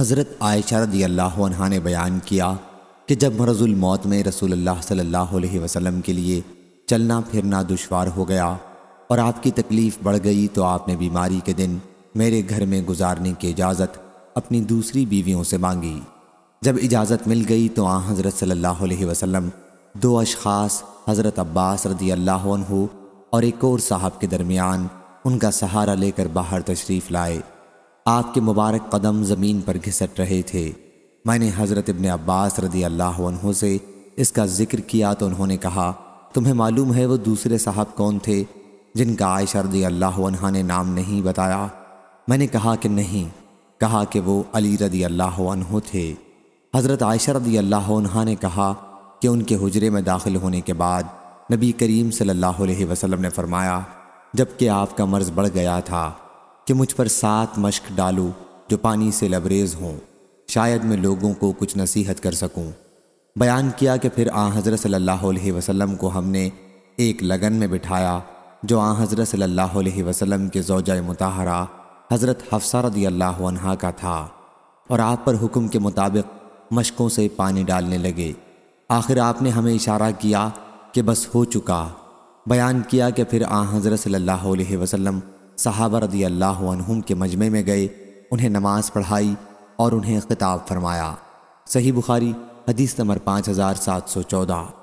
हज़रत आयशा रदी अल्लाह ने बयान किया कि जब मरजुल मौत में रसूलुल्लाह सल्लल्लाहु अलैहि वसल्लम के लिए चलना फिरना दुशवार हो गया और आपकी तकलीफ़ बढ़ गई तो आपने बीमारी के दिन मेरे घर में गुजारने की इजाज़त अपनी दूसरी बीवियों से मांगी जब इजाज़त मिल गई तो आ हज़रत सल्लल्लाहु अलैहि दो अशास हज़रत अब्बास रदी अल्लाह और एक और साहब के दरमियान उनका सहारा लेकर बाहर तशरीफ़ लाए आपके मुबारक कदम ज़मीन पर घिसट रहे थे मैंने हज़रत इबन अब्बास रदी अल्लाह से इसका जिक्र किया तो उन्होंने कहा तुम्हें मालूम है वो दूसरे साहब कौन थे जिनका आयशा रदी अल्लाह ने नाम नहीं बताया मैंने कहा कि नहीं कहा कि वो अली रदी अल्लाह थे हज़रत आयशा रदी अल्लाह ने कहा कि उनके हजरे में दाखिल होने के बाद नबी करीम सल्लल्लाहु अलैहि वसल्लम ने फरमाया जबकि आपका मर्ज़ बढ़ गया था कि मुझ पर सात मश्क डालो जो पानी से लबरेज हों शायद मैं लोगों को कुछ नसीहत कर सकूं। बयान किया कि फिर आ हज़रत सल्लल्लाहु अलैहि वसल्लम को हमने एक लगन में बिठाया जो आ हज़रत सल्लल्लाहु अलैहि वसल्लम के जोजा मुताहरा हज़रत हफ्सा रदी अल्लाह का था और आप पर हुक्म के मुताबिक मशकों से पानी डालने लगे आखिर आपने हमें इशारा किया कि बस हो चुका बयान किया कि फिर आ हज़रत सल्लल्लाहु अलैहि वसल्लम सहाबा रदी अल्लाह के मजमे में गए उन्हें नमाज पढ़ाई और उन्हें खिताब फरमाया सही बुखारी हदीस नंबर पाँच हज़ार सात सौ चौदह